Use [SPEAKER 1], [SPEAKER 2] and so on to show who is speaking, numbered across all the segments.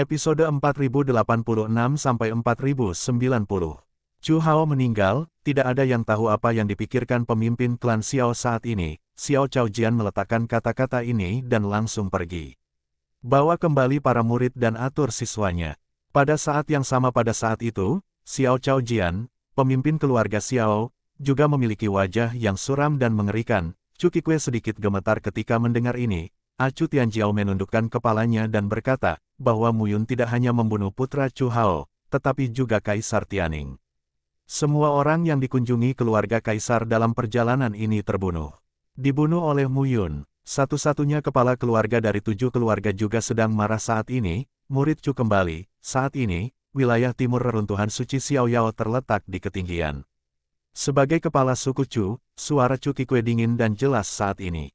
[SPEAKER 1] Episode 4086 sampai 4090. Chu Hao meninggal, tidak ada yang tahu apa yang dipikirkan pemimpin klan Xiao saat ini. Xiao Jian meletakkan kata-kata ini dan langsung pergi. Bawa kembali para murid dan atur siswanya. Pada saat yang sama pada saat itu, Xiao Jian, pemimpin keluarga Xiao, juga memiliki wajah yang suram dan mengerikan. Chu Cukikwe sedikit gemetar ketika mendengar ini, Acu Tianjiao menundukkan kepalanya dan berkata, bahwa Mu Yun tidak hanya membunuh putra Chu Hao, tetapi juga Kaisar Tianing. Semua orang yang dikunjungi keluarga Kaisar dalam perjalanan ini terbunuh. Dibunuh oleh Mu Yun. satu-satunya kepala keluarga dari tujuh keluarga juga sedang marah saat ini, murid Chu kembali, saat ini, wilayah timur reruntuhan suci Xiao Yao terletak di ketinggian. Sebagai kepala suku Chu, suara Chu Kikue dingin dan jelas saat ini.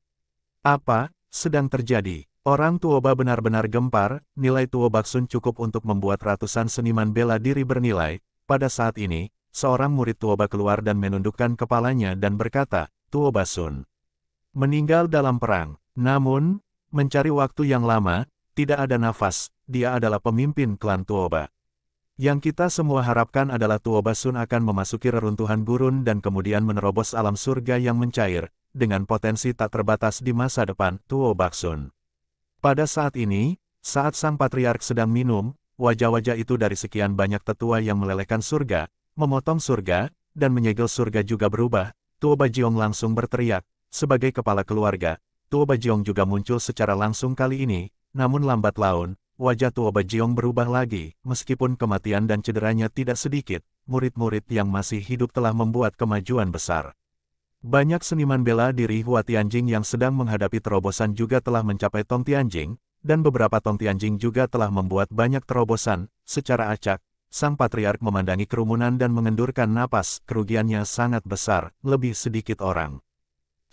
[SPEAKER 1] Apa, sedang terjadi. Orang Tuoba benar-benar gempar, nilai Tuobaksun cukup untuk membuat ratusan seniman bela diri bernilai. Pada saat ini, seorang murid Tuoba keluar dan menundukkan kepalanya dan berkata, Tuobasun meninggal dalam perang. Namun, mencari waktu yang lama, tidak ada nafas, dia adalah pemimpin klan Tuoba. Yang kita semua harapkan adalah Tuoba Sun akan memasuki reruntuhan gurun dan kemudian menerobos alam surga yang mencair, dengan potensi tak terbatas di masa depan, Tuo Baksun. Pada saat ini, saat sang patriark sedang minum, wajah-wajah itu dari sekian banyak tetua yang melelehkan surga, memotong surga, dan menyegel surga juga berubah, Tuo Bajiong langsung berteriak, sebagai kepala keluarga, Tuo Bajiong juga muncul secara langsung kali ini, namun lambat laun, wajah Tuo Bajiong berubah lagi, meskipun kematian dan cederanya tidak sedikit, murid-murid yang masih hidup telah membuat kemajuan besar. Banyak seniman bela diri Hua Tianjing yang sedang menghadapi terobosan juga telah mencapai Tong Tianjing, dan beberapa Tong Tianjing juga telah membuat banyak terobosan. Secara acak, sang patriark memandangi kerumunan dan mengendurkan napas, kerugiannya sangat besar, lebih sedikit orang.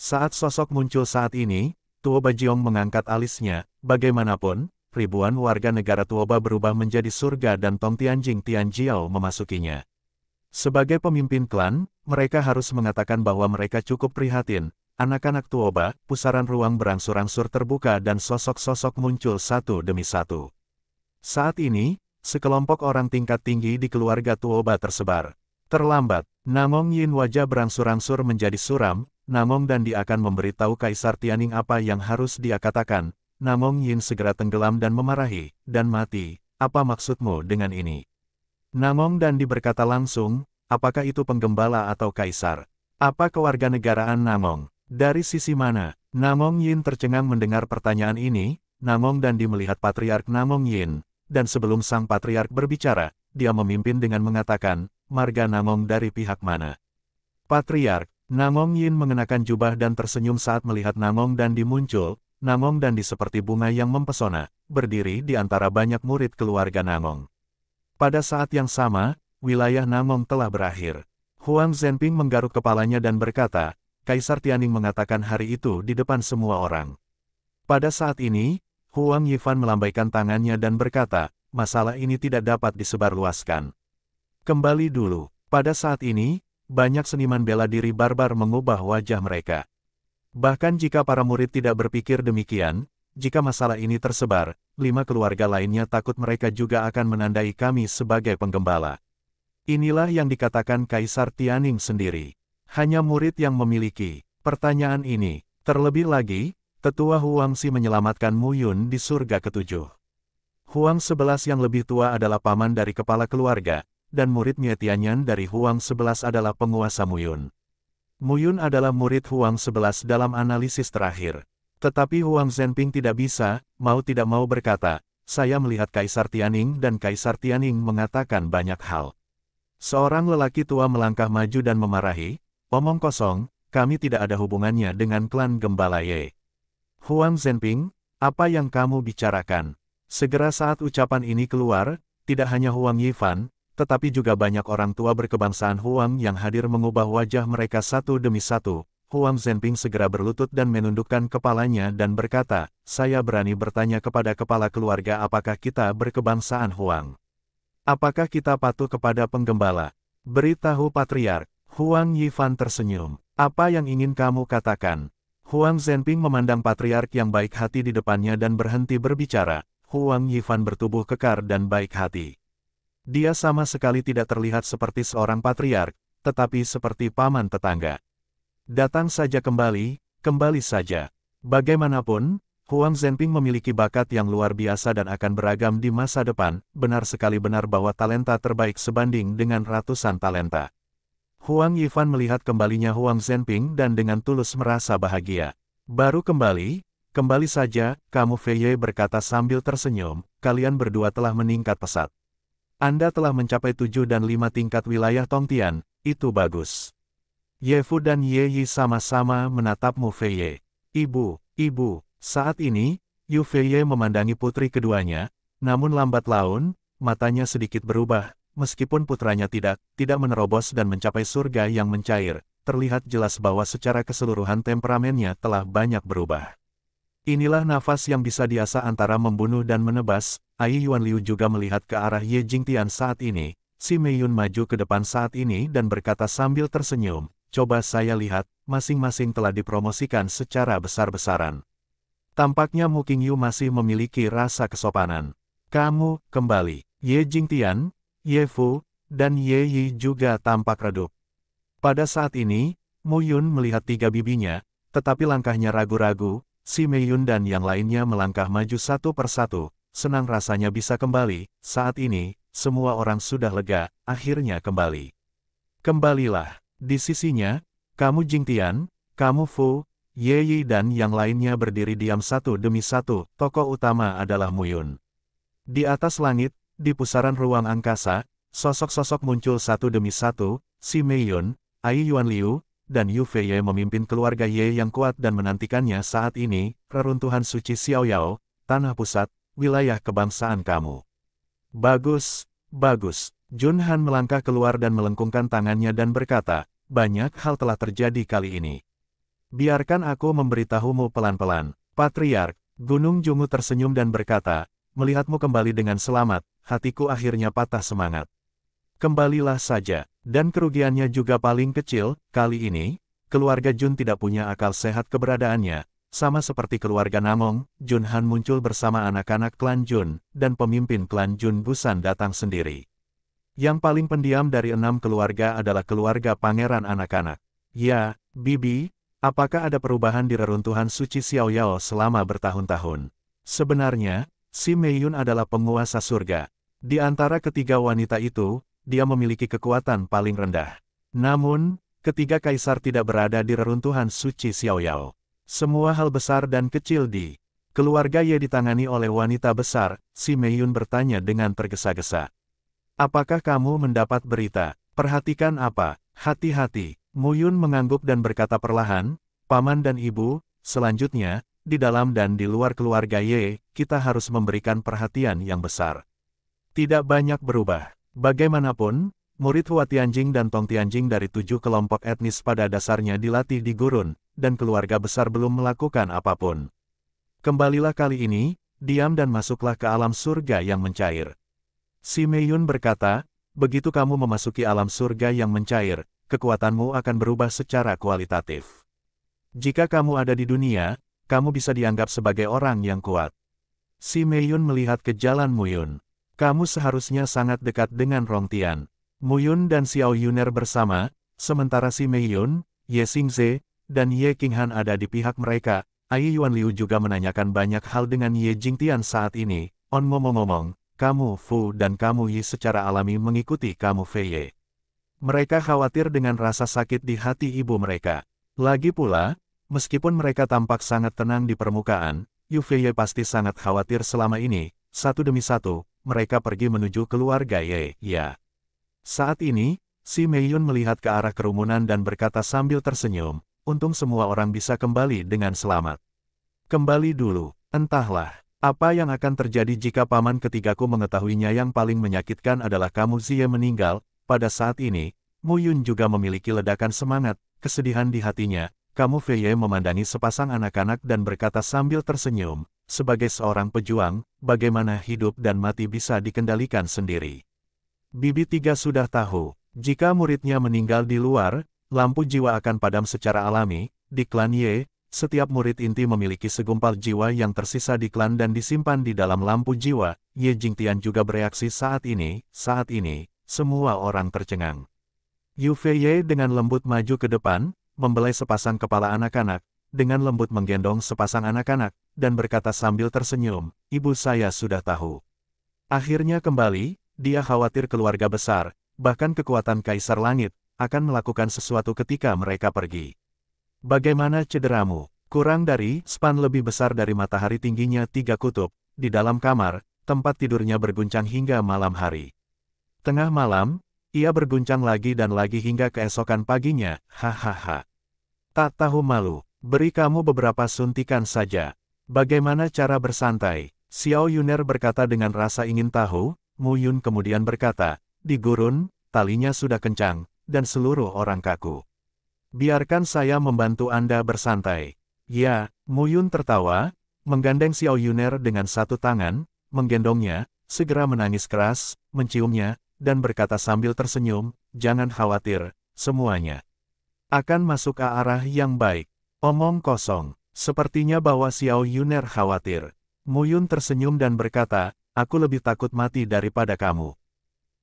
[SPEAKER 1] Saat sosok muncul saat ini, Tuoba Jiong mengangkat alisnya, bagaimanapun, ribuan warga negara Tuoba berubah menjadi surga dan Tong Tianjing Tianjiao memasukinya. Sebagai pemimpin klan, mereka harus mengatakan bahwa mereka cukup prihatin. Anak-anak tuoba, pusaran ruang berangsur-angsur terbuka dan sosok-sosok muncul satu demi satu. Saat ini, sekelompok orang tingkat tinggi di keluarga tuoba tersebar. Terlambat, Namong Yin wajah berangsur-angsur menjadi suram, Namong dan dia akan memberitahu Kaisar Tianing apa yang harus dia katakan. Namong Yin segera tenggelam dan memarahi, dan mati, apa maksudmu dengan ini? Namong dan diberkata langsung, apakah itu penggembala atau kaisar? Apa kewarganegaraan Namong? Dari sisi mana? Namong Yin tercengang mendengar pertanyaan ini, Namong Dandi melihat Patriark Namong Yin, dan sebelum sang Patriark berbicara, dia memimpin dengan mengatakan, marga Namong dari pihak mana. Patriark, Namong Yin mengenakan jubah dan tersenyum saat melihat Namong Dandi muncul, Namong Dandi seperti bunga yang mempesona, berdiri di antara banyak murid keluarga Namong. Pada saat yang sama, wilayah Namong telah berakhir. Huang Zhenping menggaruk kepalanya dan berkata, Kaisar Tianing mengatakan hari itu di depan semua orang. Pada saat ini, Huang Yifan melambaikan tangannya dan berkata, masalah ini tidak dapat disebarluaskan. Kembali dulu, pada saat ini, banyak seniman bela diri barbar mengubah wajah mereka. Bahkan jika para murid tidak berpikir demikian, jika masalah ini tersebar, lima keluarga lainnya takut mereka juga akan menandai kami sebagai penggembala. Inilah yang dikatakan Kaisar Tianing sendiri. Hanya murid yang memiliki pertanyaan ini. Terlebih lagi, tetua Huang Huangsi menyelamatkan Mu Yun di surga ketujuh. Huang sebelas yang lebih tua adalah paman dari kepala keluarga, dan murid Tianyan dari Huang sebelas adalah penguasa Mu Yun. Mu Yun adalah murid Huang sebelas dalam analisis terakhir. Tetapi Huang Zhenping tidak bisa, mau tidak mau berkata, saya melihat Kaisar Tianing dan Kaisar Tianing mengatakan banyak hal. Seorang lelaki tua melangkah maju dan memarahi, omong kosong, kami tidak ada hubungannya dengan klan Gembala Ye. Huang Zhenping, apa yang kamu bicarakan? Segera saat ucapan ini keluar, tidak hanya Huang Yifan, tetapi juga banyak orang tua berkebangsaan Huang yang hadir mengubah wajah mereka satu demi satu. Huang Zhenping segera berlutut dan menundukkan kepalanya dan berkata, saya berani bertanya kepada kepala keluarga apakah kita berkebangsaan Huang. Apakah kita patuh kepada penggembala? Beritahu Patriark, Huang Yifan tersenyum. Apa yang ingin kamu katakan? Huang Zhenping memandang Patriark yang baik hati di depannya dan berhenti berbicara. Huang Yifan bertubuh kekar dan baik hati. Dia sama sekali tidak terlihat seperti seorang Patriark, tetapi seperti paman tetangga. Datang saja kembali, kembali saja. Bagaimanapun, Huang Zhenping memiliki bakat yang luar biasa dan akan beragam di masa depan, benar sekali benar bahwa talenta terbaik sebanding dengan ratusan talenta. Huang Yifan melihat kembalinya Huang Zhenping dan dengan tulus merasa bahagia. Baru kembali, kembali saja, kamu Feiye berkata sambil tersenyum, kalian berdua telah meningkat pesat. Anda telah mencapai tujuh dan lima tingkat wilayah Tongtian, itu bagus. Ye Fu dan Ye Yi sama-sama menatapmu Feiye. Ibu, ibu, saat ini, Yu Feiye memandangi putri keduanya, namun lambat laun, matanya sedikit berubah, meskipun putranya tidak, tidak menerobos dan mencapai surga yang mencair, terlihat jelas bahwa secara keseluruhan temperamennya telah banyak berubah. Inilah nafas yang bisa diasah antara membunuh dan menebas, Ai Yuan Liu juga melihat ke arah Ye Jingtian saat ini, si Mei Yun maju ke depan saat ini dan berkata sambil tersenyum, coba saya lihat, masing-masing telah dipromosikan secara besar-besaran. Tampaknya Mu Qingyu masih memiliki rasa kesopanan. Kamu, kembali. Ye Jingtian, Ye Fu, dan Ye Yi juga tampak redup. Pada saat ini, Mu Yun melihat tiga bibinya, tetapi langkahnya ragu-ragu, si Mei Yun dan yang lainnya melangkah maju satu persatu, senang rasanya bisa kembali, saat ini, semua orang sudah lega, akhirnya kembali. Kembalilah, di sisinya, kamu Jingtian, kamu Fu, Ye Yi dan yang lainnya berdiri diam satu demi satu, tokoh utama adalah Muyun. Di atas langit, di pusaran ruang angkasa, sosok-sosok muncul satu demi satu, si Meiyun, Ai Yuan Liu, dan Yu Ye memimpin keluarga Ye yang kuat dan menantikannya saat ini, reruntuhan suci Xiao Yao, tanah pusat, wilayah kebangsaan kamu. Bagus, bagus. Jun Han melangkah keluar dan melengkungkan tangannya dan berkata, banyak hal telah terjadi kali ini. Biarkan aku memberitahumu pelan-pelan, Patriark, Gunung Jungu tersenyum dan berkata, melihatmu kembali dengan selamat, hatiku akhirnya patah semangat. Kembalilah saja, dan kerugiannya juga paling kecil, kali ini, keluarga Jun tidak punya akal sehat keberadaannya, sama seperti keluarga Namong, Jun Han muncul bersama anak-anak klan Jun, dan pemimpin klan Jun Busan datang sendiri. Yang paling pendiam dari enam keluarga adalah keluarga pangeran anak-anak. Ya, Bibi, Apakah ada perubahan di reruntuhan suci Xiao Yao selama bertahun-tahun? Sebenarnya, si Mei Yun adalah penguasa surga. Di antara ketiga wanita itu, dia memiliki kekuatan paling rendah. Namun, ketiga kaisar tidak berada di reruntuhan suci Xiao Yao. Semua hal besar dan kecil di keluarga Ye ditangani oleh wanita besar, si Mei Yun bertanya dengan tergesa-gesa. Apakah kamu mendapat berita? Perhatikan apa, hati-hati. Muyun mengangguk dan berkata perlahan, Paman dan Ibu, selanjutnya, di dalam dan di luar keluarga Ye, kita harus memberikan perhatian yang besar. Tidak banyak berubah. Bagaimanapun, murid Hua Tianjing dan Tong Tianjing dari tujuh kelompok etnis pada dasarnya dilatih di gurun, dan keluarga besar belum melakukan apapun. Kembalilah kali ini, diam dan masuklah ke alam surga yang mencair. Si Mei Yun berkata, begitu kamu memasuki alam surga yang mencair, kekuatanmu akan berubah secara kualitatif. Jika kamu ada di dunia, kamu bisa dianggap sebagai orang yang kuat. Si Meiyun melihat ke jalan Muyun. Kamu seharusnya sangat dekat dengan Rong Tian. Muyun dan Xiao Yuner bersama, sementara si Meiyun, Ye Xingze, dan Ye Qinghan ada di pihak mereka. Ai Yuan Liu juga menanyakan banyak hal dengan Ye Jingtian saat ini. On ngomong-ngomong, kamu Fu dan kamu Yi secara alami mengikuti kamu Fei Ye. Mereka khawatir dengan rasa sakit di hati ibu mereka. Lagi pula, meskipun mereka tampak sangat tenang di permukaan, Yufei pasti sangat khawatir selama ini, satu demi satu, mereka pergi menuju keluarga Ye, ya. Saat ini, si Meiyun melihat ke arah kerumunan dan berkata sambil tersenyum, untung semua orang bisa kembali dengan selamat. Kembali dulu, entahlah, apa yang akan terjadi jika paman ketigaku mengetahuinya yang paling menyakitkan adalah kamu Zie meninggal, pada saat ini, Mu Yun juga memiliki ledakan semangat, kesedihan di hatinya, kamu Feiye memandangi sepasang anak-anak dan berkata sambil tersenyum, sebagai seorang pejuang, bagaimana hidup dan mati bisa dikendalikan sendiri. Bibi tiga sudah tahu, jika muridnya meninggal di luar, lampu jiwa akan padam secara alami, di klan Ye, setiap murid inti memiliki segumpal jiwa yang tersisa di klan dan disimpan di dalam lampu jiwa, Ye Jingtian juga bereaksi saat ini, saat ini, semua orang tercengang. Yufeye dengan lembut maju ke depan, membelai sepasang kepala anak-anak, dengan lembut menggendong sepasang anak-anak, dan berkata sambil tersenyum, ibu saya sudah tahu. Akhirnya kembali, dia khawatir keluarga besar, bahkan kekuatan Kaisar Langit, akan melakukan sesuatu ketika mereka pergi. Bagaimana cederamu? Kurang dari, span lebih besar dari matahari tingginya tiga kutub, di dalam kamar, tempat tidurnya berguncang hingga malam hari. Tengah malam, ia berguncang lagi dan lagi hingga keesokan paginya, hahaha. Tak tahu malu, beri kamu beberapa suntikan saja. Bagaimana cara bersantai? Xiao Yuner berkata dengan rasa ingin tahu, Mu Yun kemudian berkata, di gurun, talinya sudah kencang, dan seluruh orang kaku. Biarkan saya membantu Anda bersantai. Ya, Mu Yun tertawa, menggandeng Xiao Yuner dengan satu tangan, menggendongnya, segera menangis keras, menciumnya, dan berkata sambil tersenyum, jangan khawatir, semuanya akan masuk ke arah yang baik. Omong kosong, sepertinya bahwa Xiao Yuner khawatir. Muyun tersenyum dan berkata, aku lebih takut mati daripada kamu.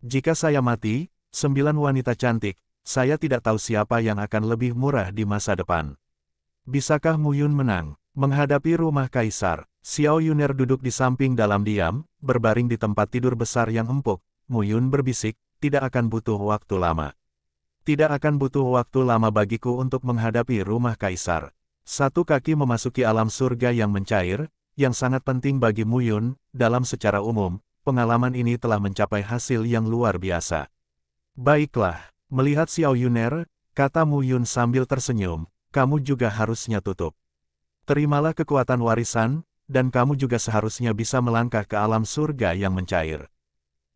[SPEAKER 1] Jika saya mati, sembilan wanita cantik, saya tidak tahu siapa yang akan lebih murah di masa depan. Bisakah Muyun menang? Menghadapi rumah kaisar, Xiao Yuner duduk di samping dalam diam, berbaring di tempat tidur besar yang empuk, Muyun berbisik, tidak akan butuh waktu lama. Tidak akan butuh waktu lama bagiku untuk menghadapi rumah kaisar. Satu kaki memasuki alam surga yang mencair, yang sangat penting bagi Muyun, dalam secara umum, pengalaman ini telah mencapai hasil yang luar biasa. Baiklah, melihat Xiao Yuner, kata Muyun sambil tersenyum, kamu juga harusnya tutup. Terimalah kekuatan warisan, dan kamu juga seharusnya bisa melangkah ke alam surga yang mencair.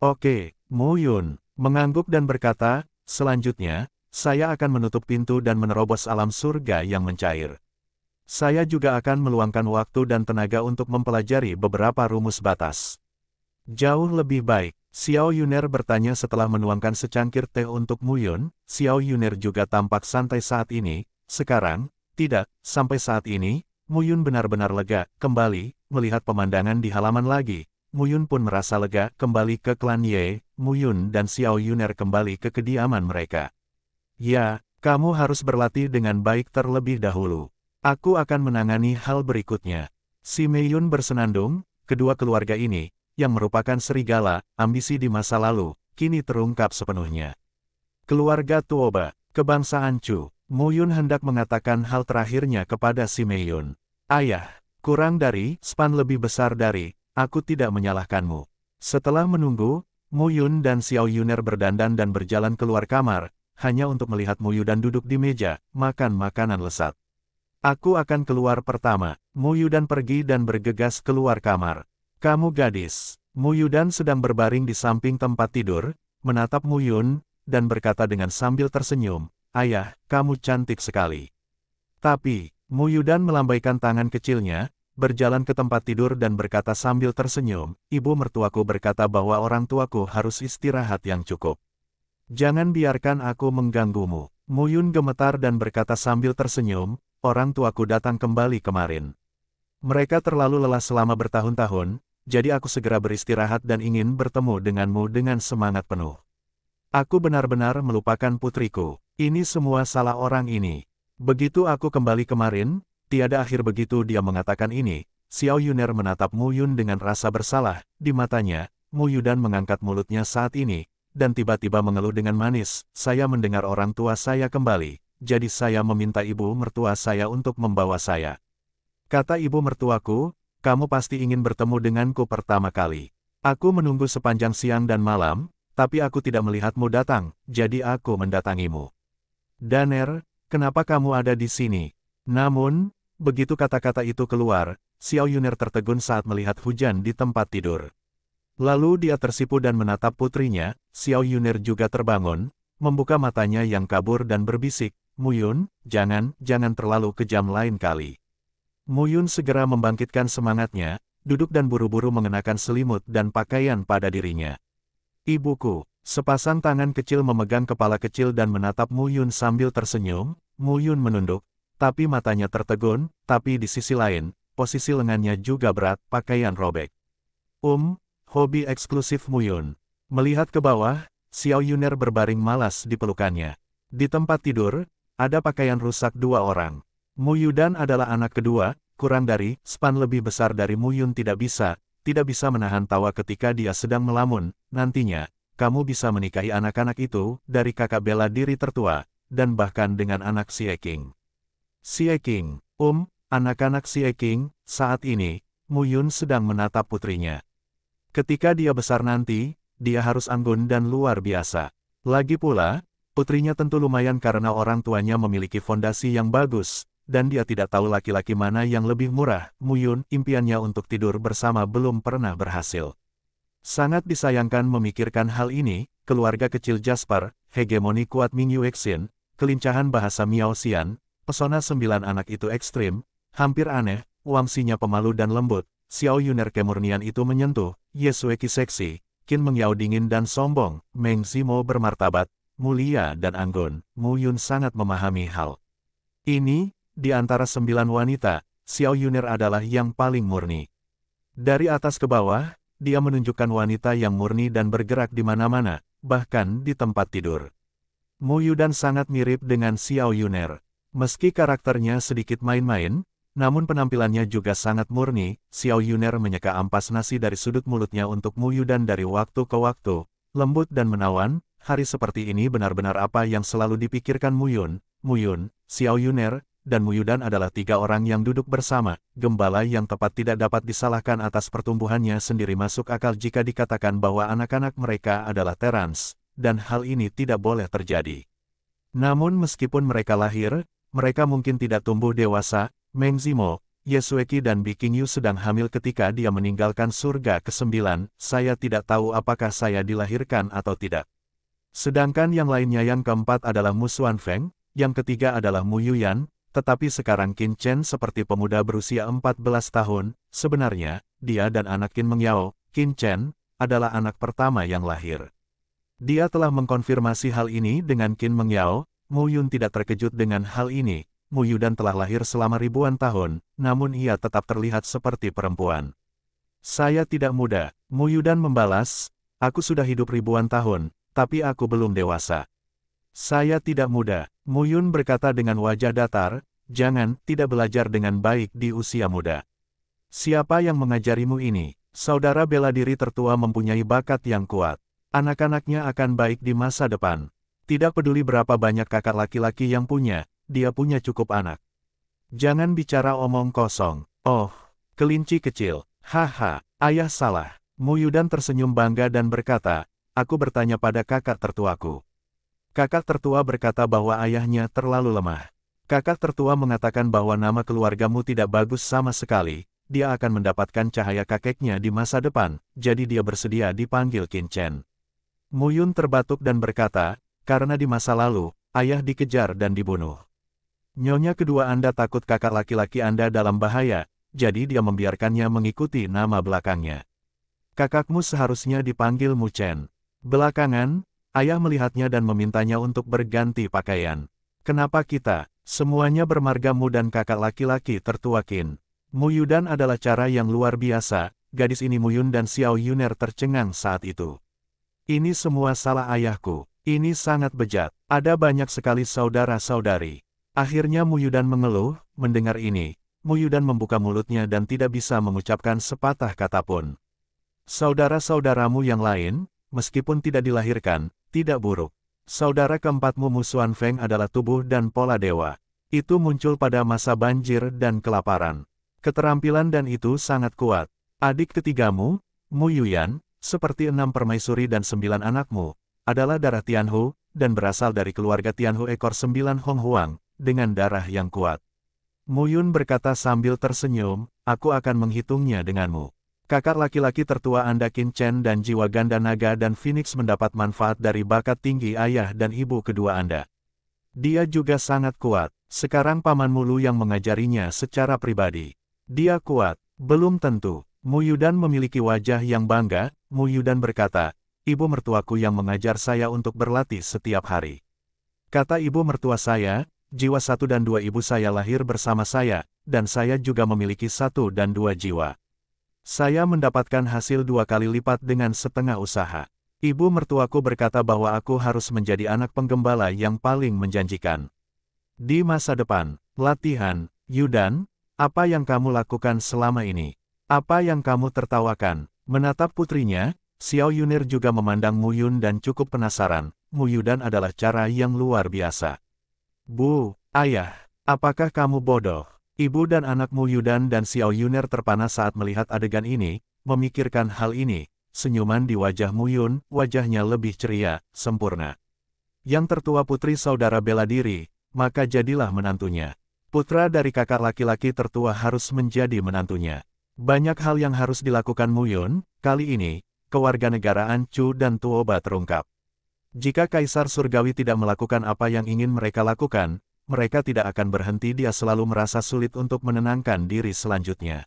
[SPEAKER 1] Oke, Mu Yun, mengangguk dan berkata, selanjutnya, saya akan menutup pintu dan menerobos alam surga yang mencair. Saya juga akan meluangkan waktu dan tenaga untuk mempelajari beberapa rumus batas. Jauh lebih baik, Xiao Yuner bertanya setelah menuangkan secangkir teh untuk Mu Yun. Xiao Yuner juga tampak santai saat ini, sekarang, tidak, sampai saat ini, Mu Yun benar-benar lega, kembali, melihat pemandangan di halaman lagi, Muyun pun merasa lega kembali ke klan Ye, Muyun dan Xiao Yuner kembali ke kediaman mereka. Ya, kamu harus berlatih dengan baik terlebih dahulu. Aku akan menangani hal berikutnya. Si Meiyun bersenandung, kedua keluarga ini, yang merupakan serigala, ambisi di masa lalu, kini terungkap sepenuhnya. Keluarga Tuoba, kebangsaan Chu, Muyun hendak mengatakan hal terakhirnya kepada si Meiyun. Ayah, kurang dari, span lebih besar dari, Aku tidak menyalahkanmu. Setelah menunggu, Mu Yun dan Xiao Yuner berdandan dan berjalan keluar kamar, hanya untuk melihat Mu dan duduk di meja, makan makanan lesat. Aku akan keluar pertama. Mu Yudan pergi dan bergegas keluar kamar. Kamu gadis. Mu Yudan sedang berbaring di samping tempat tidur, menatap Mu Yun dan berkata dengan sambil tersenyum, Ayah, kamu cantik sekali. Tapi, Mu Yudan melambaikan tangan kecilnya, berjalan ke tempat tidur dan berkata sambil tersenyum, ibu mertuaku berkata bahwa orang tuaku harus istirahat yang cukup. Jangan biarkan aku mengganggumu. Muyun gemetar dan berkata sambil tersenyum, orang tuaku datang kembali kemarin. Mereka terlalu lelah selama bertahun-tahun, jadi aku segera beristirahat dan ingin bertemu denganmu dengan semangat penuh. Aku benar-benar melupakan putriku. Ini semua salah orang ini. Begitu aku kembali kemarin, Tiada akhir begitu dia mengatakan ini, Xiao Yuner menatap Mu Yun dengan rasa bersalah, di matanya, Mu Yudan mengangkat mulutnya saat ini, dan tiba-tiba mengeluh dengan manis, saya mendengar orang tua saya kembali, jadi saya meminta ibu mertua saya untuk membawa saya. Kata ibu mertuaku, kamu pasti ingin bertemu denganku pertama kali. Aku menunggu sepanjang siang dan malam, tapi aku tidak melihatmu datang, jadi aku mendatangimu. Daner, kenapa kamu ada di sini? Namun, Begitu kata-kata itu keluar, Xiao Yun'er tertegun saat melihat hujan di tempat tidur. Lalu dia tersipu dan menatap putrinya, Xiao Yun'er juga terbangun, membuka matanya yang kabur dan berbisik, Muyun, jangan, jangan terlalu kejam lain kali. Muyun segera membangkitkan semangatnya, duduk dan buru-buru mengenakan selimut dan pakaian pada dirinya. Ibuku, sepasang tangan kecil memegang kepala kecil dan menatap Muyun sambil tersenyum, Muyun menunduk, tapi matanya tertegun, tapi di sisi lain, posisi lengannya juga berat, pakaian robek. Um, hobi eksklusif Muyun. Melihat ke bawah, Xiao Yuner berbaring malas di pelukannya. Di tempat tidur, ada pakaian rusak dua orang. Muyudan adalah anak kedua, kurang dari, span lebih besar dari Muyun tidak bisa, tidak bisa menahan tawa ketika dia sedang melamun, nantinya, kamu bisa menikahi anak-anak itu, dari kakak bela diri tertua, dan bahkan dengan anak si Eking. Si Eking, Um, anak-anak Si Eking, saat ini, Muyun sedang menatap putrinya. Ketika dia besar nanti, dia harus anggun dan luar biasa. Lagi pula, putrinya tentu lumayan karena orang tuanya memiliki fondasi yang bagus, dan dia tidak tahu laki-laki mana yang lebih murah. Muyun, impiannya untuk tidur bersama belum pernah berhasil. Sangat disayangkan memikirkan hal ini, keluarga kecil Jasper, hegemoni kuat Mingyu Exin, kelincahan bahasa Miao Xian, Pesona sembilan anak itu ekstrim, hampir aneh, Wangsinya pemalu dan lembut, Xiao Yuner kemurnian itu menyentuh, Yesueki seksi, Qin Mengyao dingin dan sombong, Meng Zimo bermartabat, mulia dan anggun, Mu Yun sangat memahami hal. Ini, di antara sembilan wanita, Xiao Yun'er adalah yang paling murni. Dari atas ke bawah, dia menunjukkan wanita yang murni dan bergerak di mana-mana, bahkan di tempat tidur. Mu Yudan sangat mirip dengan Xiao Yun'er. Meski karakternya sedikit main-main, namun penampilannya juga sangat murni, Xiao Yuner menyeka ampas nasi dari sudut mulutnya untuk Mu Yudan dari waktu ke waktu, lembut dan menawan, hari seperti ini benar-benar apa yang selalu dipikirkan Mu Yun, Mu Yun, Xiao Yuner, dan Mu Yudan adalah tiga orang yang duduk bersama, gembala yang tepat tidak dapat disalahkan atas pertumbuhannya sendiri masuk akal jika dikatakan bahwa anak-anak mereka adalah Terans, dan hal ini tidak boleh terjadi. Namun meskipun mereka lahir, mereka mungkin tidak tumbuh dewasa, Meng Zimo, Yesueki dan Bikingyu sedang hamil ketika dia meninggalkan surga ke-9, saya tidak tahu apakah saya dilahirkan atau tidak. Sedangkan yang lainnya yang keempat adalah Musuan Feng, yang ketiga adalah Mu Yuyan, tetapi sekarang Qin Chen seperti pemuda berusia 14 tahun, sebenarnya, dia dan anak Qin Mengyao, Qin Chen, adalah anak pertama yang lahir. Dia telah mengkonfirmasi hal ini dengan Qin Mengyao, Mu Yun tidak terkejut dengan hal ini, Mu Yudan telah lahir selama ribuan tahun, namun ia tetap terlihat seperti perempuan. Saya tidak muda, Mu Yudan membalas, aku sudah hidup ribuan tahun, tapi aku belum dewasa. Saya tidak muda, Mu Yun berkata dengan wajah datar, jangan, tidak belajar dengan baik di usia muda. Siapa yang mengajarimu ini? Saudara bela diri tertua mempunyai bakat yang kuat. Anak-anaknya akan baik di masa depan. Tidak peduli berapa banyak kakak laki-laki yang punya, dia punya cukup anak. Jangan bicara omong kosong. Oh, kelinci kecil. Haha, ayah salah. Muyudan tersenyum bangga dan berkata, aku bertanya pada kakak tertuaku. Kakak tertua berkata bahwa ayahnya terlalu lemah. Kakak tertua mengatakan bahwa nama keluargamu tidak bagus sama sekali, dia akan mendapatkan cahaya kakeknya di masa depan, jadi dia bersedia dipanggil Kincen. Muyun terbatuk dan berkata, karena di masa lalu, ayah dikejar dan dibunuh. Nyonya kedua Anda takut kakak laki-laki Anda dalam bahaya, jadi dia membiarkannya mengikuti nama belakangnya. Kakakmu seharusnya dipanggil Mu Chen. Belakangan, ayah melihatnya dan memintanya untuk berganti pakaian. Kenapa kita, semuanya bermarga Mu dan kakak laki-laki tertuakin? Yudan adalah cara yang luar biasa, gadis ini Mu Yun dan Xiao Yuner tercengang saat itu. Ini semua salah ayahku. Ini sangat bejat. Ada banyak sekali saudara-saudari. Akhirnya Muyudan mengeluh, mendengar ini. Muyudan membuka mulutnya dan tidak bisa mengucapkan sepatah kata pun. Saudara-saudaramu yang lain, meskipun tidak dilahirkan, tidak buruk. Saudara keempatmu Musuan Feng adalah tubuh dan pola dewa. Itu muncul pada masa banjir dan kelaparan. Keterampilan dan itu sangat kuat. Adik ketigamu, Muyuyan, seperti enam permaisuri dan sembilan anakmu, adalah darah Tianhu, dan berasal dari keluarga Tianhu ekor sembilan Honghuang, dengan darah yang kuat. Mu Yun berkata sambil tersenyum, aku akan menghitungnya denganmu. Kakak laki-laki tertua Anda Qin Chen dan jiwa ganda naga dan Phoenix mendapat manfaat dari bakat tinggi ayah dan ibu kedua Anda. Dia juga sangat kuat. Sekarang Paman Mulu yang mengajarinya secara pribadi. Dia kuat, belum tentu. Mu Muyudan memiliki wajah yang bangga, Mu Muyudan berkata, ibu mertuaku yang mengajar saya untuk berlatih setiap hari. Kata ibu mertua saya, jiwa satu dan dua ibu saya lahir bersama saya, dan saya juga memiliki satu dan dua jiwa. Saya mendapatkan hasil dua kali lipat dengan setengah usaha. Ibu mertuaku berkata bahwa aku harus menjadi anak penggembala yang paling menjanjikan. Di masa depan, latihan, Yudan, apa yang kamu lakukan selama ini? Apa yang kamu tertawakan? Menatap putrinya, Xiao Yunir juga memandang Mu Yun dan cukup penasaran, Mu Yudan adalah cara yang luar biasa. Bu, ayah, apakah kamu bodoh? Ibu dan anak Mu Yudan dan Xiao Yunir terpana saat melihat adegan ini, memikirkan hal ini, senyuman di wajah Mu Yun, wajahnya lebih ceria, sempurna. Yang tertua putri saudara bela diri, maka jadilah menantunya. Putra dari kakak laki-laki tertua harus menjadi menantunya. Banyak hal yang harus dilakukan Mu Yun kali ini, kewarganegaraan Chu dan Tuoba terungkap. Jika Kaisar Surgawi tidak melakukan apa yang ingin mereka lakukan, mereka tidak akan berhenti dia selalu merasa sulit untuk menenangkan diri selanjutnya.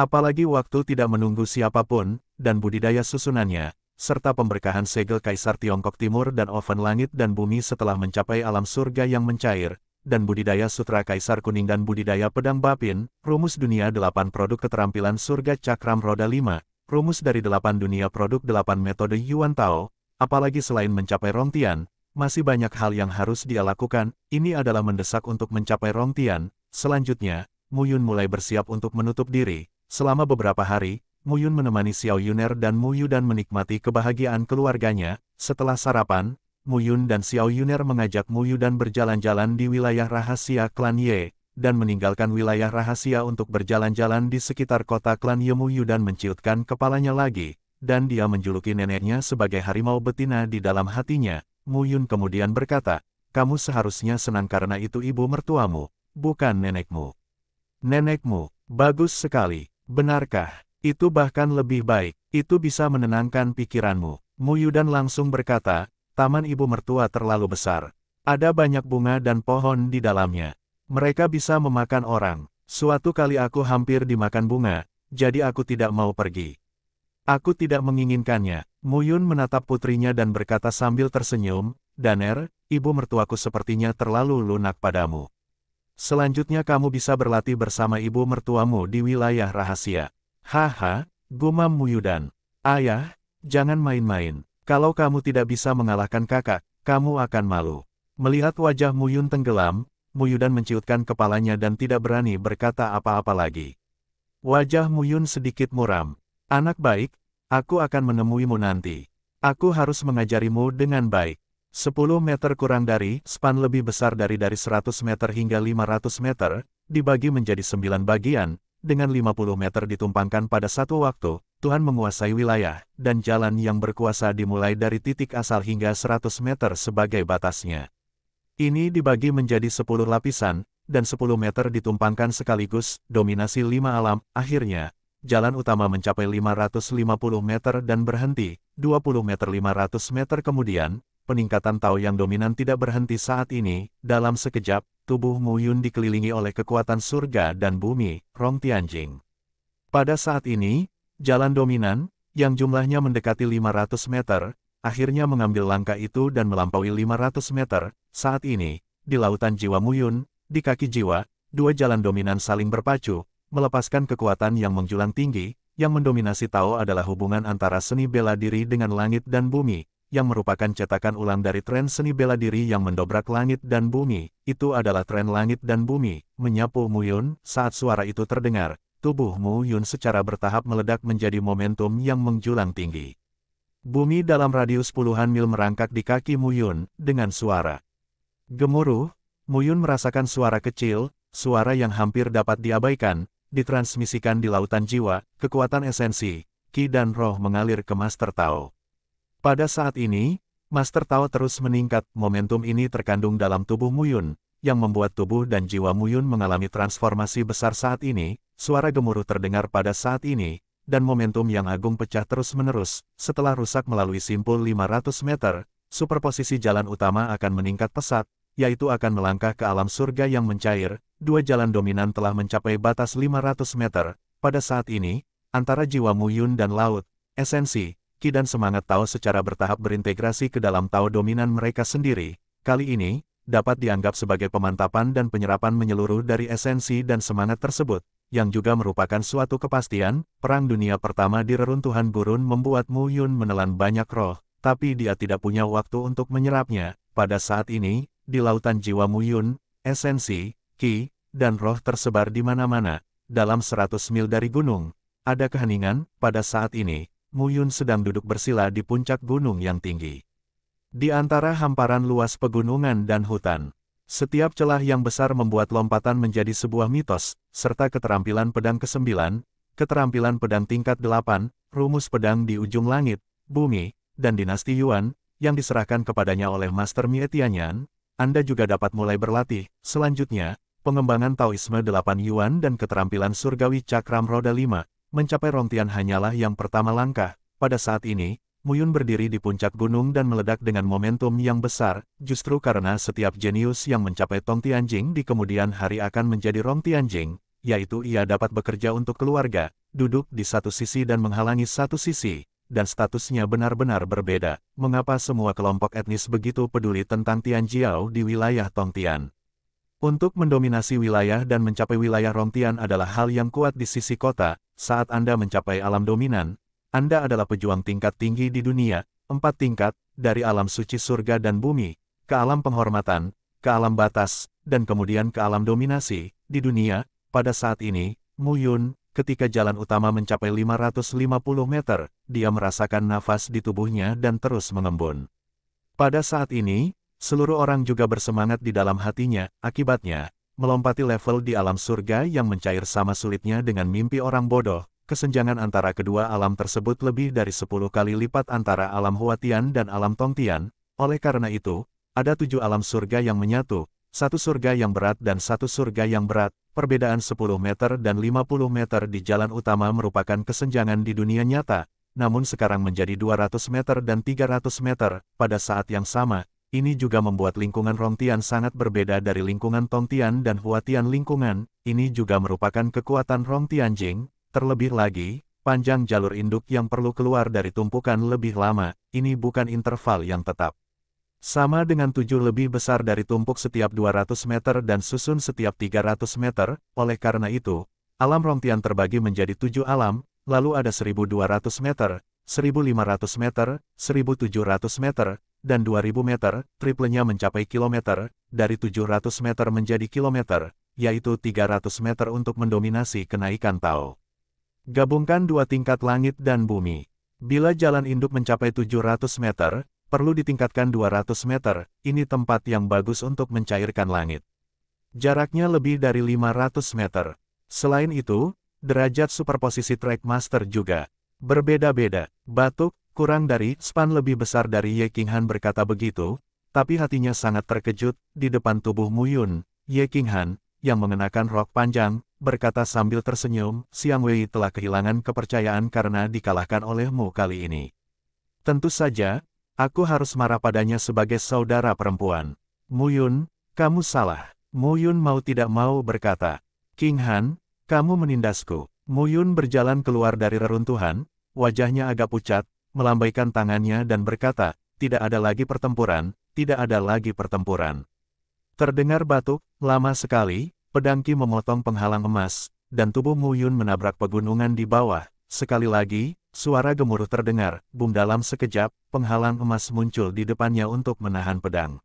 [SPEAKER 1] Apalagi waktu tidak menunggu siapapun, dan budidaya susunannya, serta pemberkahan segel Kaisar Tiongkok Timur dan oven langit dan bumi setelah mencapai alam surga yang mencair, dan budidaya sutra Kaisar Kuning dan budidaya pedang Bapin, rumus dunia 8 produk keterampilan surga cakram roda 5, rumus dari delapan dunia produk delapan metode Yuan Tao, apalagi selain mencapai Rongtian, masih banyak hal yang harus dia lakukan, ini adalah mendesak untuk mencapai Rongtian. Selanjutnya, Mu Yun mulai bersiap untuk menutup diri. Selama beberapa hari, Mu Yun menemani Xiao Yuner dan Mu Yu dan menikmati kebahagiaan keluarganya. Setelah sarapan, Mu Yun dan Xiao Yuner mengajak Mu Yu dan berjalan-jalan di wilayah rahasia klan Ye, dan meninggalkan wilayah rahasia untuk berjalan-jalan di sekitar kota klan Yemu dan menciutkan kepalanya lagi, dan dia menjuluki neneknya sebagai harimau betina di dalam hatinya. Muyun kemudian berkata, kamu seharusnya senang karena itu ibu mertuamu, bukan nenekmu. Nenekmu, bagus sekali, benarkah? Itu bahkan lebih baik, itu bisa menenangkan pikiranmu. Muyudan langsung berkata, taman ibu mertua terlalu besar. Ada banyak bunga dan pohon di dalamnya. Mereka bisa memakan orang. Suatu kali aku hampir dimakan bunga, jadi aku tidak mau pergi. Aku tidak menginginkannya. Muyun menatap putrinya dan berkata sambil tersenyum, Daner, ibu mertuaku sepertinya terlalu lunak padamu. Selanjutnya kamu bisa berlatih bersama ibu mertuamu di wilayah rahasia. Haha, gumam Muyudan. Ayah, jangan main-main. Kalau kamu tidak bisa mengalahkan kakak, kamu akan malu. Melihat wajah Muyun tenggelam, Muyudan menciutkan kepalanya dan tidak berani berkata apa-apa lagi. Wajah Muyun sedikit muram. Anak baik, aku akan menemuimu nanti. Aku harus mengajarimu dengan baik. 10 meter kurang dari, span lebih besar dari dari 100 meter hingga 500 meter, dibagi menjadi 9 bagian, dengan 50 meter ditumpangkan pada satu waktu, Tuhan menguasai wilayah, dan jalan yang berkuasa dimulai dari titik asal hingga 100 meter sebagai batasnya. Ini dibagi menjadi 10 lapisan, dan 10 meter ditumpangkan sekaligus, dominasi lima alam, akhirnya, jalan utama mencapai 550 meter dan berhenti, 20 meter 500 meter kemudian, peningkatan Tao yang dominan tidak berhenti saat ini, dalam sekejap, tubuh Mu Yun dikelilingi oleh kekuatan surga dan bumi, Rong Tianjing. Pada saat ini, jalan dominan, yang jumlahnya mendekati 500 meter, akhirnya mengambil langkah itu dan melampaui 500 meter. Saat ini, di lautan jiwa Muyun, di kaki jiwa, dua jalan dominan saling berpacu, melepaskan kekuatan yang menjulang tinggi, yang mendominasi Tao adalah hubungan antara seni bela diri dengan langit dan bumi, yang merupakan cetakan ulang dari tren seni bela diri yang mendobrak langit dan bumi, itu adalah tren langit dan bumi, menyapu Muyun, saat suara itu terdengar, tubuh Muyun secara bertahap meledak menjadi momentum yang menjulang tinggi. Bumi dalam radius puluhan mil merangkak di kaki Muyun, dengan suara. Gemuruh, Muyun merasakan suara kecil, suara yang hampir dapat diabaikan, ditransmisikan di lautan jiwa, kekuatan esensi, ki dan roh mengalir ke Master Tao. Pada saat ini, Master Tao terus meningkat, momentum ini terkandung dalam tubuh Muyun, yang membuat tubuh dan jiwa Muyun mengalami transformasi besar saat ini, suara gemuruh terdengar pada saat ini, dan momentum yang agung pecah terus-menerus, setelah rusak melalui simpul 500 meter, superposisi jalan utama akan meningkat pesat, yaitu akan melangkah ke alam surga yang mencair, dua jalan dominan telah mencapai batas 500 meter, pada saat ini, antara jiwa Muyun dan laut, esensi, Ki dan semangat Tao secara bertahap berintegrasi ke dalam Tao dominan mereka sendiri, kali ini, dapat dianggap sebagai pemantapan dan penyerapan menyeluruh dari esensi dan semangat tersebut, yang juga merupakan suatu kepastian, Perang Dunia Pertama di reruntuhan gurun membuat Mu Yun menelan banyak roh, tapi dia tidak punya waktu untuk menyerapnya. Pada saat ini, di lautan jiwa Mu Yun, esensi, ki, dan roh tersebar di mana-mana. Dalam 100 mil dari gunung, ada keheningan, pada saat ini, Mu Yun sedang duduk bersila di puncak gunung yang tinggi. Di antara hamparan luas pegunungan dan hutan, setiap celah yang besar membuat lompatan menjadi sebuah mitos, serta keterampilan pedang ke-9, keterampilan pedang tingkat 8, rumus pedang di ujung langit, bumi, dan dinasti Yuan, yang diserahkan kepadanya oleh Master Mie Tianyan, Anda juga dapat mulai berlatih. Selanjutnya, pengembangan Taoisme 8 Yuan dan keterampilan surgawi cakram roda 5, mencapai Rongtian hanyalah yang pertama langkah. Pada saat ini, Muyun berdiri di puncak gunung dan meledak dengan momentum yang besar, justru karena setiap jenius yang mencapai Tong Tianjing di kemudian hari akan menjadi Rong Tianjing, yaitu ia dapat bekerja untuk keluarga, duduk di satu sisi dan menghalangi satu sisi, dan statusnya benar-benar berbeda. Mengapa semua kelompok etnis begitu peduli tentang Tianjiao di wilayah Tian? Untuk mendominasi wilayah dan mencapai wilayah Rongtian adalah hal yang kuat di sisi kota, saat Anda mencapai alam dominan, anda adalah pejuang tingkat tinggi di dunia, empat tingkat, dari alam suci surga dan bumi, ke alam penghormatan, ke alam batas, dan kemudian ke alam dominasi, di dunia, pada saat ini, Muyun, ketika jalan utama mencapai 550 meter, dia merasakan nafas di tubuhnya dan terus mengembun. Pada saat ini, seluruh orang juga bersemangat di dalam hatinya, akibatnya, melompati level di alam surga yang mencair sama sulitnya dengan mimpi orang bodoh, kesenjangan antara kedua alam tersebut lebih dari 10 kali lipat antara alam Huatian dan alam Tongtian, oleh karena itu, ada tujuh alam surga yang menyatu, satu surga yang berat dan satu surga yang berat, perbedaan 10 meter dan 50 meter di jalan utama merupakan kesenjangan di dunia nyata, namun sekarang menjadi 200 meter dan 300 meter, pada saat yang sama, ini juga membuat lingkungan Rongtian sangat berbeda dari lingkungan Tongtian dan Huatian lingkungan, ini juga merupakan kekuatan rongtian jing. Terlebih lagi, panjang jalur induk yang perlu keluar dari tumpukan lebih lama, ini bukan interval yang tetap. Sama dengan tujuh lebih besar dari tumpuk setiap 200 meter dan susun setiap 300 meter, oleh karena itu, alam Rongtian terbagi menjadi tujuh alam, lalu ada 1200 meter, 1500 meter, 1700 meter, dan 2000 meter, triplenya mencapai kilometer, dari 700 meter menjadi kilometer, yaitu 300 meter untuk mendominasi kenaikan tau. Gabungkan dua tingkat langit dan bumi. Bila jalan induk mencapai 700 meter, perlu ditingkatkan 200 meter, ini tempat yang bagus untuk mencairkan langit. Jaraknya lebih dari 500 meter. Selain itu, derajat superposisi master juga berbeda-beda. Batuk, kurang dari, span lebih besar dari Ye Han berkata begitu, tapi hatinya sangat terkejut, di depan tubuh Muyun, Ye Han, yang mengenakan rok panjang, berkata sambil tersenyum, Siang Wei telah kehilangan kepercayaan karena dikalahkan olehmu kali ini. Tentu saja, aku harus marah padanya sebagai saudara perempuan. Mu Yun, kamu salah. Mu Yun mau tidak mau berkata, King Han, kamu menindasku. Mu Yun berjalan keluar dari reruntuhan, wajahnya agak pucat, melambaikan tangannya dan berkata, tidak ada lagi pertempuran, tidak ada lagi pertempuran. Terdengar batuk, lama sekali, pedang memotong penghalang emas, dan tubuh Mu Yun menabrak pegunungan di bawah. Sekali lagi, suara gemuruh terdengar, bung dalam sekejap, penghalang emas muncul di depannya untuk menahan pedang.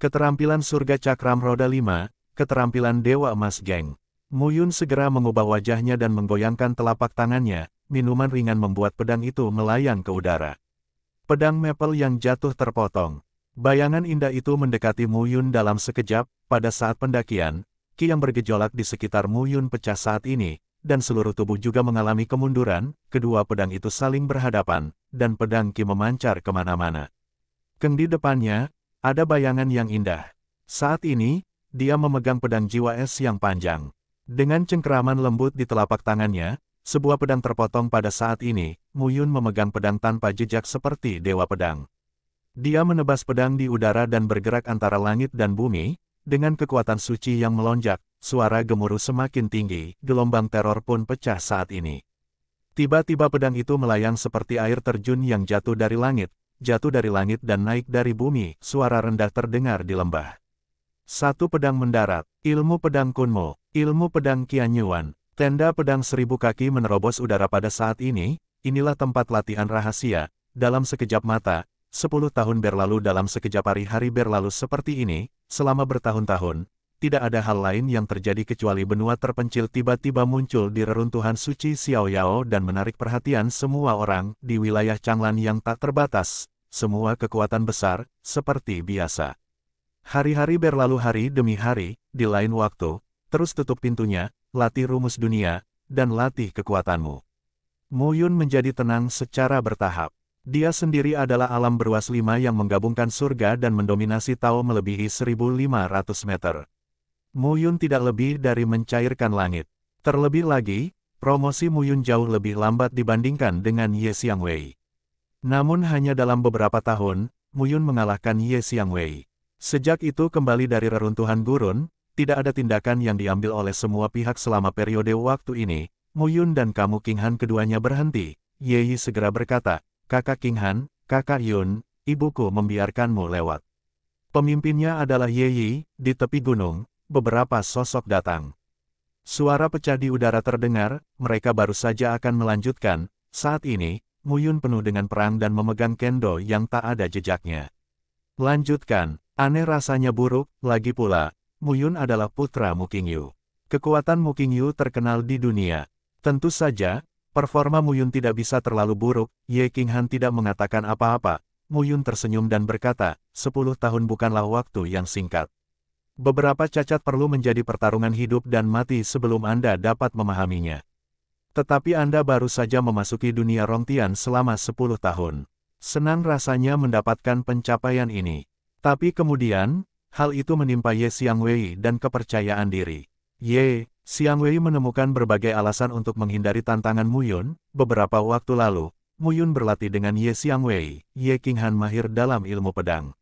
[SPEAKER 1] Keterampilan surga cakram roda 5, keterampilan dewa emas geng. Mu Yun segera mengubah wajahnya dan menggoyangkan telapak tangannya, minuman ringan membuat pedang itu melayang ke udara. Pedang maple yang jatuh terpotong. Bayangan indah itu mendekati Mu Yun dalam sekejap, pada saat pendakian, ki yang bergejolak di sekitar Mu pecah saat ini, dan seluruh tubuh juga mengalami kemunduran, kedua pedang itu saling berhadapan, dan pedang Ki memancar kemana-mana. Keng di depannya, ada bayangan yang indah. Saat ini, dia memegang pedang jiwa es yang panjang. Dengan cengkeraman lembut di telapak tangannya, sebuah pedang terpotong pada saat ini, Muyun memegang pedang tanpa jejak seperti dewa pedang. Dia menebas pedang di udara dan bergerak antara langit dan bumi, dengan kekuatan suci yang melonjak, suara gemuruh semakin tinggi, gelombang teror pun pecah saat ini. Tiba-tiba pedang itu melayang seperti air terjun yang jatuh dari langit, jatuh dari langit dan naik dari bumi, suara rendah terdengar di lembah. Satu pedang mendarat, ilmu pedang kunmu, ilmu pedang kianyuan, tenda pedang seribu kaki menerobos udara pada saat ini, inilah tempat latihan rahasia, dalam sekejap mata, Sepuluh tahun berlalu dalam sekejap hari-hari berlalu seperti ini, selama bertahun-tahun, tidak ada hal lain yang terjadi kecuali benua terpencil tiba-tiba muncul di reruntuhan suci Xiao Yao dan menarik perhatian semua orang di wilayah Changlan yang tak terbatas, semua kekuatan besar, seperti biasa. Hari-hari berlalu hari demi hari, di lain waktu, terus tutup pintunya, latih rumus dunia, dan latih kekuatanmu. Muyun menjadi tenang secara bertahap. Dia sendiri adalah alam beruas lima yang menggabungkan surga dan mendominasi Tao melebihi 1.500 meter. Muyun tidak lebih dari mencairkan langit. Terlebih lagi, promosi Muyun jauh lebih lambat dibandingkan dengan Ye Xiang Wei. Namun hanya dalam beberapa tahun, Muyun mengalahkan Ye Xiang Wei. Sejak itu kembali dari reruntuhan gurun, tidak ada tindakan yang diambil oleh semua pihak selama periode waktu ini. Muyun dan Kamu Kinghan keduanya berhenti. Ye Yi segera berkata, kakak King Han, kakak Yun, ibuku membiarkanmu lewat. Pemimpinnya adalah Ye Yi, di tepi gunung, beberapa sosok datang. Suara pecah di udara terdengar, mereka baru saja akan melanjutkan, saat ini, Muyun penuh dengan perang dan memegang kendo yang tak ada jejaknya. Lanjutkan, aneh rasanya buruk, lagi pula, Muyun adalah putra Mukingyu. Kekuatan Mukingyu terkenal di dunia. Tentu saja, Performa Muyun tidak bisa terlalu buruk, Ye Han tidak mengatakan apa-apa. Muyun tersenyum dan berkata, 10 tahun bukanlah waktu yang singkat. Beberapa cacat perlu menjadi pertarungan hidup dan mati sebelum Anda dapat memahaminya. Tetapi Anda baru saja memasuki dunia Rongtian selama 10 tahun. Senang rasanya mendapatkan pencapaian ini. Tapi kemudian, hal itu menimpa Ye Xiang Wei dan kepercayaan diri. Ye, Xiang Wei menemukan berbagai alasan untuk menghindari tantangan Mu Yun. Beberapa waktu lalu, Mu Yun berlatih dengan Ye Xiang Wei, Ye Qinghan mahir dalam ilmu pedang.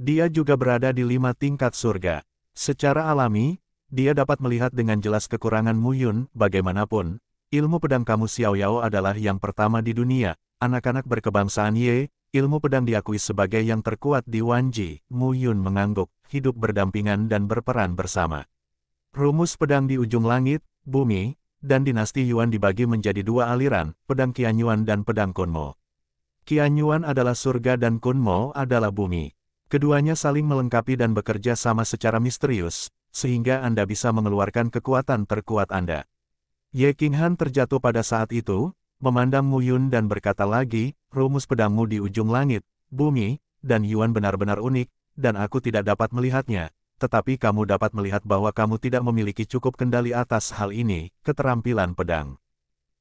[SPEAKER 1] Dia juga berada di lima tingkat surga. Secara alami, dia dapat melihat dengan jelas kekurangan Mu Yun. bagaimanapun, ilmu pedang kamu Xiao Yao adalah yang pertama di dunia, anak-anak berkebangsaan Ye, ilmu pedang diakui sebagai yang terkuat di Wanji, Mu Yun mengangguk, hidup berdampingan dan berperan bersama. Rumus pedang di ujung langit, bumi, dan dinasti Yuan dibagi menjadi dua aliran, pedang Qianyuan dan pedang Kunmo. Qianyuan adalah surga dan Kunmo adalah bumi. Keduanya saling melengkapi dan bekerja sama secara misterius, sehingga Anda bisa mengeluarkan kekuatan terkuat Anda. Ye Qinghan terjatuh pada saat itu, memandang Mu Yun dan berkata lagi, rumus pedangmu di ujung langit, bumi, dan Yuan benar-benar unik, dan aku tidak dapat melihatnya, tetapi kamu dapat melihat bahwa kamu tidak memiliki cukup kendali atas hal ini, keterampilan pedang.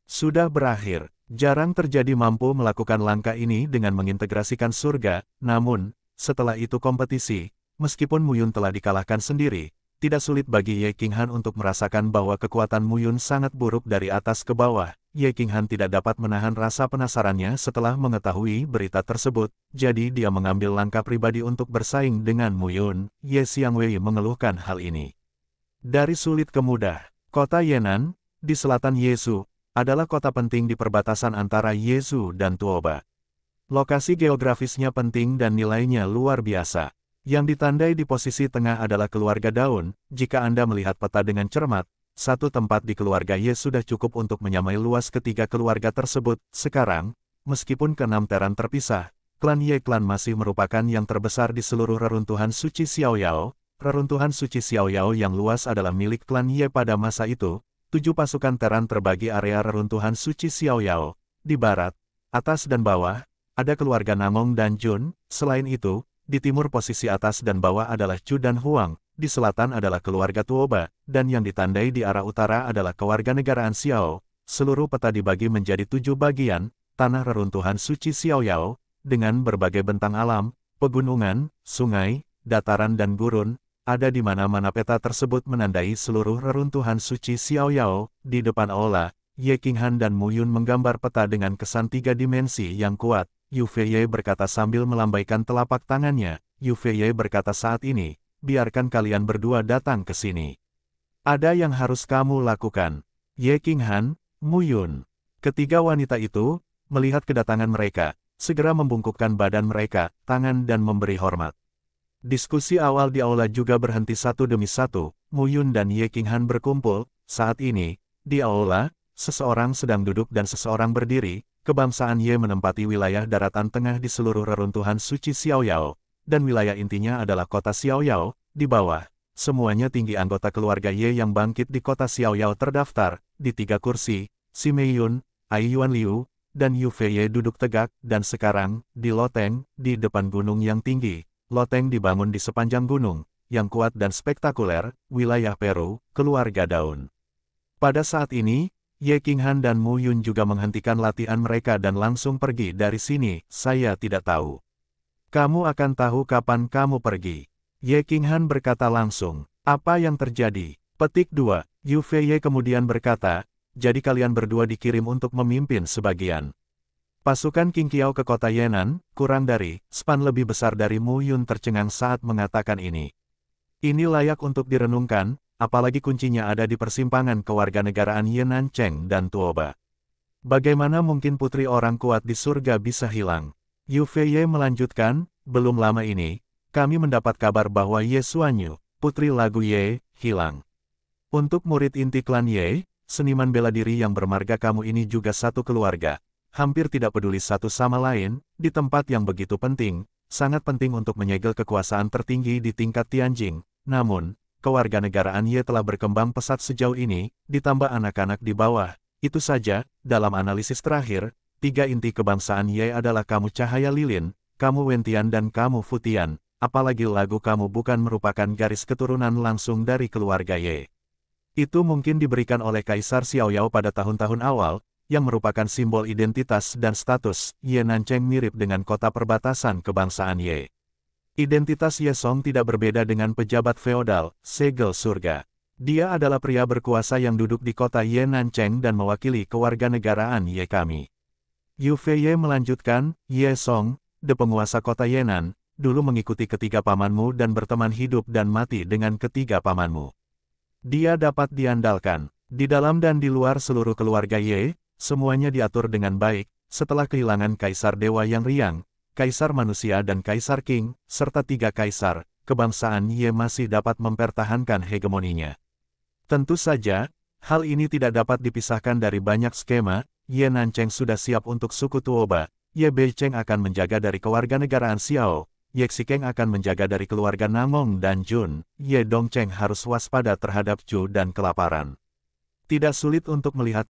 [SPEAKER 1] Sudah berakhir, jarang terjadi mampu melakukan langkah ini dengan mengintegrasikan surga, namun, setelah itu kompetisi, meskipun Muyun telah dikalahkan sendiri, tidak sulit bagi Ye Han untuk merasakan bahwa kekuatan Mu Yun sangat buruk dari atas ke bawah. Ye Han tidak dapat menahan rasa penasarannya setelah mengetahui berita tersebut, jadi dia mengambil langkah pribadi untuk bersaing dengan Mu Yun. Ye Xiang Wei mengeluhkan hal ini. Dari sulit ke mudah, kota Yenan, di selatan Yesu, adalah kota penting di perbatasan antara Yesu dan Tuoba. Lokasi geografisnya penting dan nilainya luar biasa. Yang ditandai di posisi tengah adalah keluarga daun, jika Anda melihat peta dengan cermat, satu tempat di keluarga Ye sudah cukup untuk menyamai luas ketiga keluarga tersebut, sekarang, meskipun keenam teran terpisah, klan Ye klan masih merupakan yang terbesar di seluruh reruntuhan suci Xiaoyao, reruntuhan suci Xiaoyao yang luas adalah milik klan Ye pada masa itu, tujuh pasukan teran terbagi area reruntuhan suci Xiaoyao, di barat, atas dan bawah, ada keluarga Namong dan Jun, selain itu, di timur posisi atas dan bawah adalah Chu dan Huang, di selatan adalah keluarga Tuoba, dan yang ditandai di arah utara adalah kewarganegaraan Xiao. Seluruh peta dibagi menjadi tujuh bagian, tanah reruntuhan suci Xiao Yao, dengan berbagai bentang alam, pegunungan, sungai, dataran dan gurun, ada di mana-mana peta tersebut menandai seluruh reruntuhan suci Xiao Yao. di depan Aula, Ye Qinghan dan Mu Yun menggambar peta dengan kesan tiga dimensi yang kuat, Yufeye berkata sambil melambaikan telapak tangannya, Yufeye berkata saat ini, biarkan kalian berdua datang ke sini. Ada yang harus kamu lakukan. Ye King Han, Yun, Ketiga wanita itu, melihat kedatangan mereka, segera membungkukkan badan mereka, tangan dan memberi hormat. Diskusi awal di aula juga berhenti satu demi satu, Mu Yun dan Ye King Han berkumpul, saat ini, di aula, seseorang sedang duduk dan seseorang berdiri, kebangsaan Ye menempati wilayah daratan tengah di seluruh reruntuhan suci Xiaoyao, dan wilayah intinya adalah kota Xiaoyao, di bawah. Semuanya tinggi anggota keluarga Ye yang bangkit di kota Xiaoyao terdaftar, di tiga kursi, Si Mei Ai Yuan Liu, dan Yu Fei Ye duduk tegak, dan sekarang, di Loteng, di depan gunung yang tinggi, Loteng dibangun di sepanjang gunung, yang kuat dan spektakuler, wilayah Peru, keluarga daun. Pada saat ini, Ye Qinghan dan Mu Yun juga menghentikan latihan mereka dan langsung pergi dari sini, saya tidak tahu. Kamu akan tahu kapan kamu pergi. Ye Qinghan berkata langsung, apa yang terjadi? Petik 2, Yu Feiye kemudian berkata, jadi kalian berdua dikirim untuk memimpin sebagian. Pasukan King Kiao ke kota Yenan, kurang dari, span lebih besar dari Mu Yun tercengang saat mengatakan ini. Ini layak untuk direnungkan, apalagi kuncinya ada di persimpangan kewarganegaraan Yenan Cheng dan Tuoba. Bagaimana mungkin putri orang kuat di surga bisa hilang? Yu Feiye melanjutkan, belum lama ini, kami mendapat kabar bahwa Ye Suanyu, putri lagu Ye, hilang. Untuk murid inti klan Ye, seniman bela diri yang bermarga kamu ini juga satu keluarga, hampir tidak peduli satu sama lain, di tempat yang begitu penting, sangat penting untuk menyegel kekuasaan tertinggi di tingkat Tianjing, namun, kewarganegaraan Ye telah berkembang pesat sejauh ini, ditambah anak-anak di bawah. Itu saja, dalam analisis terakhir, tiga inti kebangsaan Ye adalah kamu cahaya lilin, kamu wentian dan kamu futian, apalagi lagu kamu bukan merupakan garis keturunan langsung dari keluarga Ye. Itu mungkin diberikan oleh Kaisar Xiaoyao pada tahun-tahun awal, yang merupakan simbol identitas dan status Ye Nancheng mirip dengan kota perbatasan kebangsaan Ye. Identitas Ye Song tidak berbeda dengan pejabat feodal, segel surga. Dia adalah pria berkuasa yang duduk di kota Ye Nancheng dan mewakili kewarganegaraan Ye kami. Yu Feiye melanjutkan, Ye Song, de penguasa kota Yenan, dulu mengikuti ketiga pamanmu dan berteman hidup dan mati dengan ketiga pamanmu. Dia dapat diandalkan. Di dalam dan di luar seluruh keluarga Ye, semuanya diatur dengan baik, setelah kehilangan Kaisar Dewa yang riang, Kaisar Manusia dan Kaisar King, serta tiga kaisar, kebangsaan Ye masih dapat mempertahankan hegemoninya. Tentu saja, hal ini tidak dapat dipisahkan dari banyak skema, Ye Nancheng sudah siap untuk suku Tuoba, Ye Beicheng akan menjaga dari keluarga negaraan Xiao, Ye Xikeng akan menjaga dari keluarga Namong dan Jun, Ye Dongcheng harus waspada terhadap Chu dan kelaparan. Tidak sulit untuk melihat